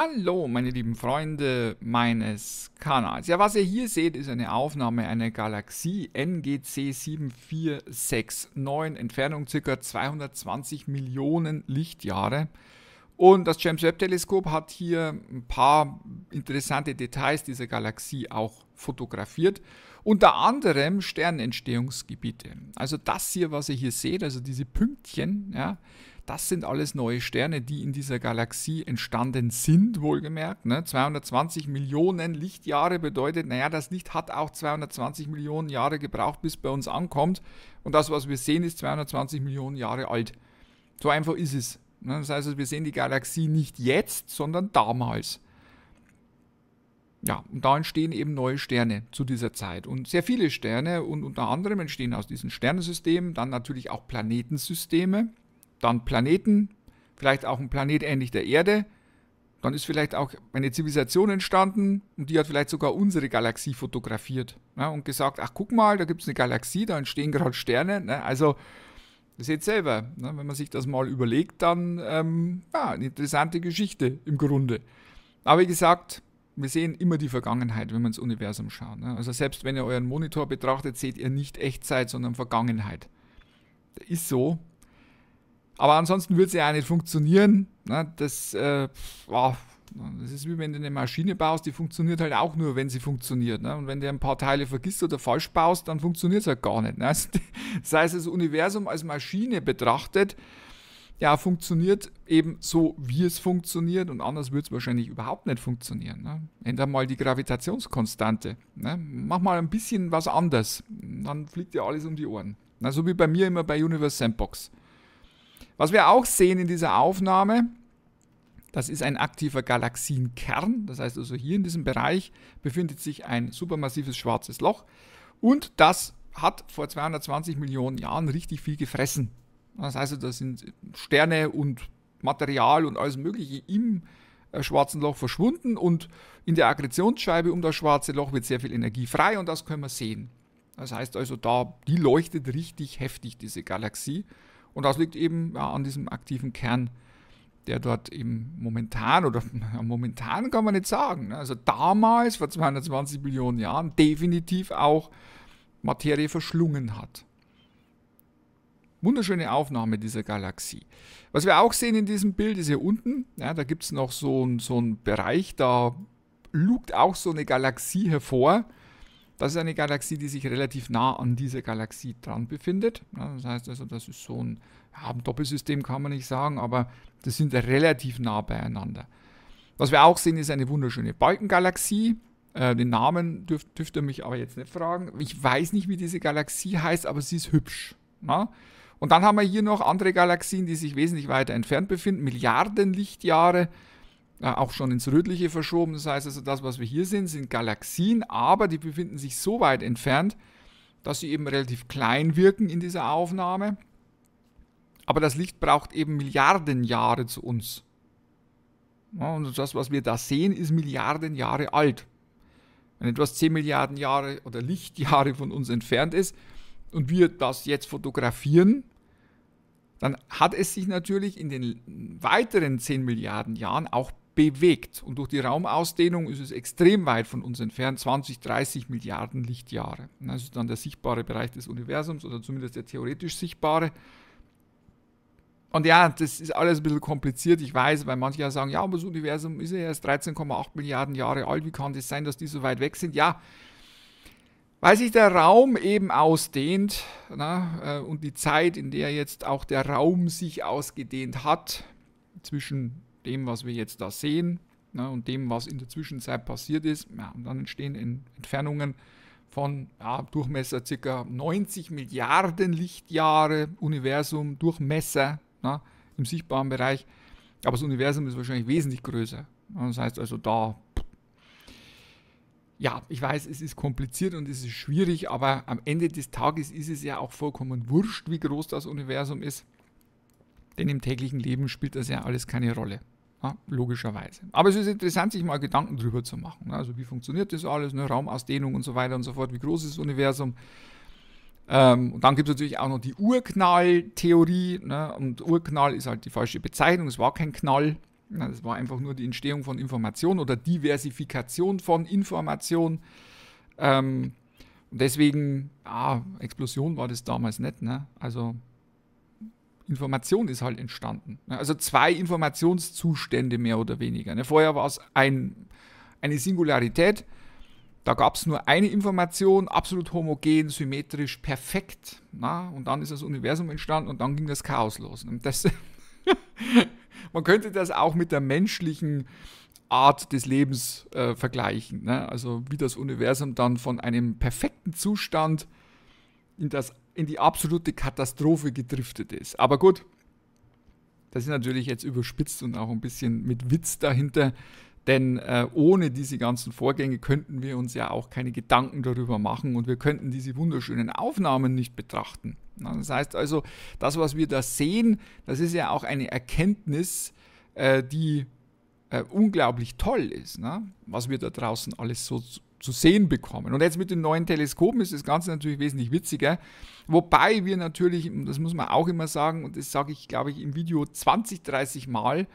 Hallo, meine lieben Freunde meines Kanals. Ja, was ihr hier seht, ist eine Aufnahme einer Galaxie NGC 7469, Entfernung ca. 220 Millionen Lichtjahre. Und das James Webb Teleskop hat hier ein paar interessante Details dieser Galaxie auch fotografiert. Unter anderem Sternentstehungsgebiete. Also das hier, was ihr hier seht, also diese Pünktchen, ja, das sind alles neue Sterne, die in dieser Galaxie entstanden sind, wohlgemerkt. Ne? 220 Millionen Lichtjahre bedeutet, naja, das Licht hat auch 220 Millionen Jahre gebraucht, bis bei uns ankommt. Und das, was wir sehen, ist 220 Millionen Jahre alt. So einfach ist es. Ne? Das heißt, wir sehen die Galaxie nicht jetzt, sondern damals. Ja, und da entstehen eben neue Sterne zu dieser Zeit. Und sehr viele Sterne und unter anderem entstehen aus diesen Sternensystemen dann natürlich auch Planetensysteme dann Planeten, vielleicht auch ein Planet ähnlich der Erde. Dann ist vielleicht auch eine Zivilisation entstanden und die hat vielleicht sogar unsere Galaxie fotografiert ne, und gesagt, ach guck mal, da gibt es eine Galaxie, da entstehen gerade Sterne. Ne, also ihr seht selber, ne, wenn man sich das mal überlegt, dann ähm, ja, ah, eine interessante Geschichte im Grunde. Aber wie gesagt, wir sehen immer die Vergangenheit, wenn wir ins Universum schauen. Ne. Also selbst wenn ihr euren Monitor betrachtet, seht ihr nicht Echtzeit, sondern Vergangenheit. Das ist so, aber ansonsten würde es ja auch nicht funktionieren. Ne? Das, äh, oh, das ist wie wenn du eine Maschine baust, die funktioniert halt auch nur, wenn sie funktioniert. Ne? Und wenn du ein paar Teile vergisst oder falsch baust, dann funktioniert es halt gar nicht. Ne? Also, das heißt, das Universum als Maschine betrachtet, ja, funktioniert eben so, wie es funktioniert und anders wird es wahrscheinlich überhaupt nicht funktionieren. Ne? Änder mal die Gravitationskonstante. Ne? Mach mal ein bisschen was anders. Dann fliegt dir alles um die Ohren. Na, so wie bei mir immer bei Universe Sandbox. Was wir auch sehen in dieser Aufnahme, das ist ein aktiver Galaxienkern. Das heißt also hier in diesem Bereich befindet sich ein supermassives schwarzes Loch. Und das hat vor 220 Millionen Jahren richtig viel gefressen. Das heißt, also, da sind Sterne und Material und alles Mögliche im äh, schwarzen Loch verschwunden und in der Akkretionsscheibe um das schwarze Loch wird sehr viel Energie frei und das können wir sehen. Das heißt also, da, die leuchtet richtig heftig, diese Galaxie. Und das liegt eben ja, an diesem aktiven Kern, der dort eben momentan, oder ja, momentan kann man nicht sagen, ne? also damals, vor 220 Millionen Jahren, definitiv auch Materie verschlungen hat. Wunderschöne Aufnahme dieser Galaxie. Was wir auch sehen in diesem Bild ist hier unten, ja, da gibt es noch so, so einen Bereich, da lugt auch so eine Galaxie hervor. Das ist eine Galaxie, die sich relativ nah an dieser Galaxie dran befindet. Das heißt also, das ist so ein, ja, ein Doppelsystem, kann man nicht sagen, aber das sind relativ nah beieinander. Was wir auch sehen, ist eine wunderschöne Balkengalaxie. Äh, den Namen dürft, dürft ihr mich aber jetzt nicht fragen. Ich weiß nicht, wie diese Galaxie heißt, aber sie ist hübsch. Na? Ne? Und dann haben wir hier noch andere Galaxien, die sich wesentlich weiter entfernt befinden, Milliarden Lichtjahre. Äh, auch schon ins Rötliche verschoben. Das heißt also, das, was wir hier sehen, sind Galaxien, aber die befinden sich so weit entfernt, dass sie eben relativ klein wirken in dieser Aufnahme. Aber das Licht braucht eben Milliarden Jahre zu uns. und das, was wir da sehen, ist Milliarden Jahre alt. Wenn etwas 10 Milliarden Jahre oder Lichtjahre von uns entfernt ist und wir das jetzt fotografieren, dann hat es sich natürlich in den weiteren 10 Milliarden Jahren auch bewegt. Und durch die Raumausdehnung ist es extrem weit von uns entfernt, 20, 30 Milliarden Lichtjahre. Das ist dann der sichtbare Bereich des Universums oder zumindest der theoretisch sichtbare. Und ja, das ist alles ein bisschen kompliziert, ich weiß, weil manche sagen, ja, aber das Universum ist ja erst 13,8 Milliarden Jahre alt, wie kann das sein, dass die so weit weg sind? Ja, weil sich der Raum eben ausdehnt na, äh, und die Zeit, in der jetzt auch der Raum sich ausgedehnt hat, zwischen dem, was wir jetzt da sehen ne, und dem, was in der Zwischenzeit passiert ist. Ja, und dann entstehen Entfernungen von ja, Durchmesser ca. 90 Milliarden Lichtjahre, Universum, Durchmesser ne, im sichtbaren Bereich. Aber das Universum ist wahrscheinlich wesentlich größer. Ne, das heißt also da, ja, ich weiß, es ist kompliziert und es ist schwierig, aber am Ende des Tages ist es ja auch vollkommen wurscht, wie groß das Universum ist. Denn im täglichen Leben spielt das ja alles keine Rolle. Ja, logischerweise. Aber es ist interessant, sich mal Gedanken darüber zu machen. Ne? Also wie funktioniert das alles, ne? Raumausdehnung und so weiter und so fort, wie groß ist das Universum? Ähm, und dann gibt es natürlich auch noch die Urknalltheorie. Ne? Und Urknall ist halt die falsche Bezeichnung, es war kein Knall. Ne? Es war einfach nur die Entstehung von Information oder Diversifikation von Information. Ähm, und deswegen, ah, Explosion war das damals nicht. Ne? Also Information ist halt entstanden. Ne? Also zwei Informationszustände mehr oder weniger. Ne? Vorher war es ein, eine Singularität, da gab es nur eine Information, absolut homogen, symmetrisch, perfekt. Und dann ist das Universum entstanden und dann ging das Chaos los. Ne? Das man könnte das auch mit der menschlichen Art des Lebens äh, vergleichen. Also wie das Universum dann von einem perfekten Zustand in das in die absolute Katastrophe gedriftet ist. Aber gut, das ist natürlich jetzt überspitzt und auch ein bisschen mit Witz dahinter, denn äh, ohne diese ganzen Vorgänge könnten wir uns ja auch keine Gedanken darüber machen und wir könnten diese wunderschönen Aufnahmen nicht betrachten. das heißt also, das, was wir da sehen, das ist ja auch eine Erkenntnis, äh, die äh, unglaublich toll ist, ne? was wir da draußen alles so zu sehen bekommen. Und jetzt mit den neuen Teleskopen ist das Ganze natürlich wesentlich witziger. Wobei wir natürlich, das muss man auch immer sagen, und das sage ich, glaube ich, im Video 20, 30 Mal,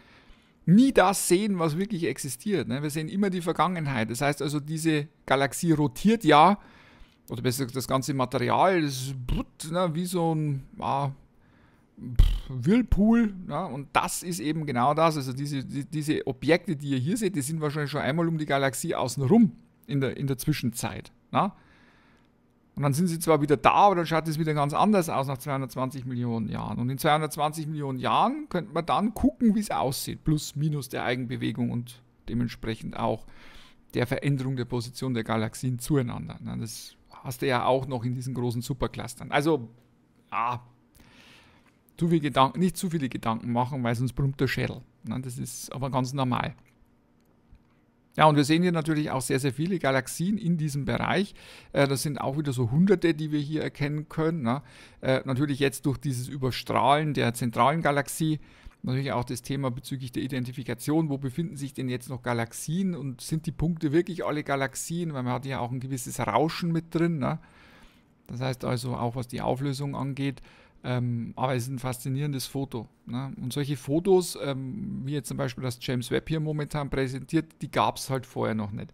nie das sehen, was wirklich existiert. Ne? Wir sehen immer die Vergangenheit. Das heißt also, diese Galaxie rotiert ja, oder besser gesagt, das ganze Material, das ist ne? wie so ein Whirlpool. Ne? Und das ist eben genau das. Also diese, diese Objekte, die ihr hier seht, die sind wahrscheinlich schon einmal um die Galaxie außen rum in der, in der Zwischenzeit. Na? Ne? Und dann sind sie zwar wieder da, aber dann schaut es wieder ganz anders aus nach 220 Millionen Jahren. Und in 220 Millionen Jahren könnte man dann gucken, wie es aussieht. Plus, minus der Eigenbewegung und dementsprechend auch der Veränderung der Position der Galaxien zueinander. Ne? Das hast du ja auch noch in diesen großen Superclustern. Also, ah, zu viel Gedanken, nicht zu viele Gedanken machen, weil sonst brummt der Schädel. Ne? Das ist aber ganz normal. Ja, und wir sehen hier natürlich auch sehr, sehr viele Galaxien in diesem Bereich. Äh, das sind auch wieder so Hunderte, die wir hier erkennen können. Ne? Äh, natürlich jetzt durch dieses Überstrahlen der zentralen Galaxie natürlich auch das Thema bezüglich der Identifikation. Wo befinden sich denn jetzt noch Galaxien und sind die Punkte wirklich alle Galaxien? Weil man hat ja auch ein gewisses Rauschen mit drin. Ne? Das heißt also auch, was die Auflösung angeht, ähm, aber es ist ein faszinierendes Foto. Ne? Und solche Fotos, ähm, wie jetzt zum Beispiel das James Webb hier momentan präsentiert, die gab es halt vorher noch nicht.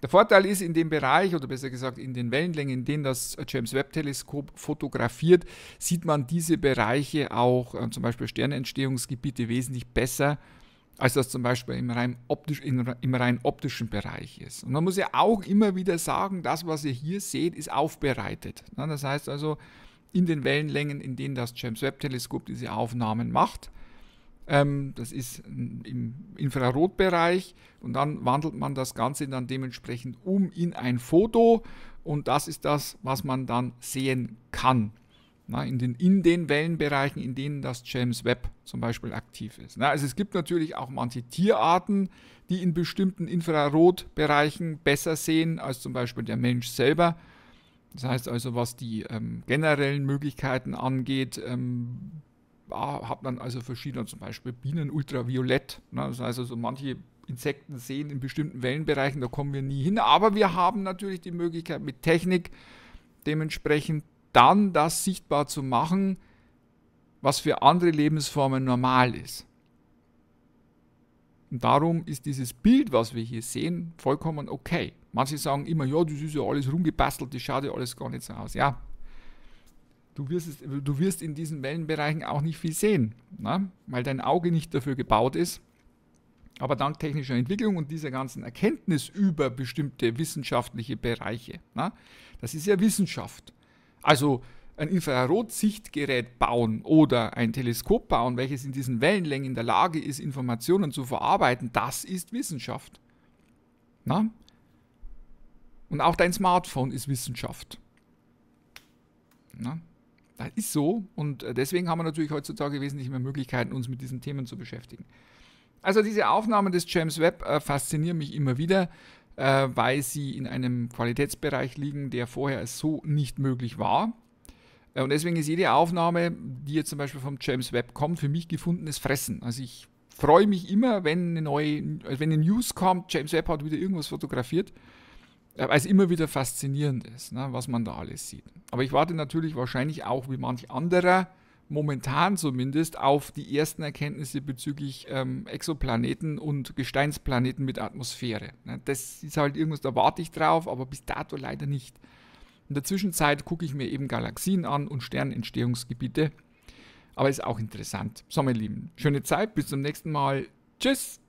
Der Vorteil ist, in dem Bereich oder besser gesagt in den Wellenlängen, in denen das James Webb-Teleskop fotografiert, sieht man diese Bereiche auch, äh, zum Beispiel Sternentstehungsgebiete, wesentlich besser, als das zum Beispiel im rein, optisch, in, im rein optischen Bereich ist. Und man muss ja auch immer wieder sagen, das, was ihr hier seht, ist aufbereitet. Ne? Das heißt also, in den Wellenlängen, in denen das James Webb Teleskop diese Aufnahmen macht. Ähm, das ist im Infrarotbereich und dann wandelt man das Ganze dann dementsprechend um in ein Foto und das ist das, was man dann sehen kann. Na, in, den, in den Wellenbereichen, in denen das James Webb zum Beispiel aktiv ist. Na, also es gibt natürlich auch manche Tierarten, die in bestimmten Infrarotbereichen besser sehen als zum Beispiel der Mensch selber. Das heißt also, was die ähm, generellen Möglichkeiten angeht, ähm, ah, hat man also verschiedene, zum Beispiel Bienen ultraviolett. Ne? Das heißt also, manche Insekten sehen in bestimmten Wellenbereichen, da kommen wir nie hin. Aber wir haben natürlich die Möglichkeit mit Technik dementsprechend dann das sichtbar zu machen, was für andere Lebensformen normal ist. Und darum ist dieses Bild, was wir hier sehen, vollkommen okay. Manche sagen immer, ja, das ist ja alles rumgebastelt, das schaut ja alles gar nicht so aus. Ja, du wirst, es, du wirst in diesen Wellenbereichen auch nicht viel sehen, ne? weil dein Auge nicht dafür gebaut ist. Aber dank technischer Entwicklung und dieser ganzen Erkenntnis über bestimmte wissenschaftliche Bereiche, ne? das ist ja Wissenschaft. Also ein Infrarotsichtgerät bauen oder ein Teleskop bauen, welches in diesen Wellenlängen in der Lage ist, Informationen zu verarbeiten, das ist Wissenschaft. Na? Ne? Und auch dein Smartphone ist Wissenschaft. Na? Das ist so und äh, deswegen haben wir natürlich heutzutage wesentlich mehr Möglichkeiten, uns mit diesen Themen zu beschäftigen. Also diese Aufnahmen des James Webb äh, faszinieren mich immer wieder, äh, weil sie in einem Qualitätsbereich liegen, der vorher so nicht möglich war. Äh, und deswegen ist jede Aufnahme, die jetzt zum Beispiel vom James Webb kommt, für mich gefundenes Fressen. Also ich freue mich immer, wenn eine neue, wenn eine News kommt, James Webb hat wieder irgendwas fotografiert weil es immer wieder faszinierend ist, ne, was man da alles sieht. Aber ich warte natürlich wahrscheinlich auch wie manch anderer, momentan zumindest, auf die ersten Erkenntnisse bezüglich ähm, Exoplaneten und Gesteinsplaneten mit Atmosphäre. Ne, das ist halt irgendwas, da warte ich drauf, aber bis dato leider nicht. In der Zwischenzeit gucke ich mir eben Galaxien an und Sternentstehungsgebiete. Aber ist auch interessant. So, meine Lieben, schöne Zeit, bis zum nächsten Mal. Tschüss!